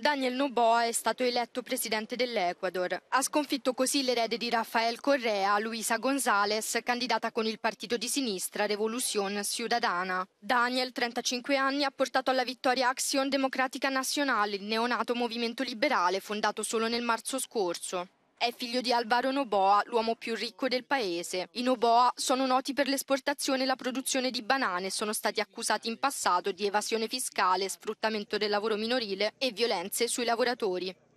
Daniel Noboa è stato eletto presidente dell'Ecuador. Ha sconfitto così l'erede di Rafael Correa, Luisa González, candidata con il partito di sinistra Revolución Ciudadana. Daniel, 35 anni, ha portato alla vittoria Acción Democratica Nacional, il neonato movimento liberale fondato solo nel marzo scorso. È figlio di Alvaro Noboa, l'uomo più ricco del paese. I Noboa sono noti per l'esportazione e la produzione di banane e sono stati accusati in passato di evasione fiscale, sfruttamento del lavoro minorile e violenze sui lavoratori.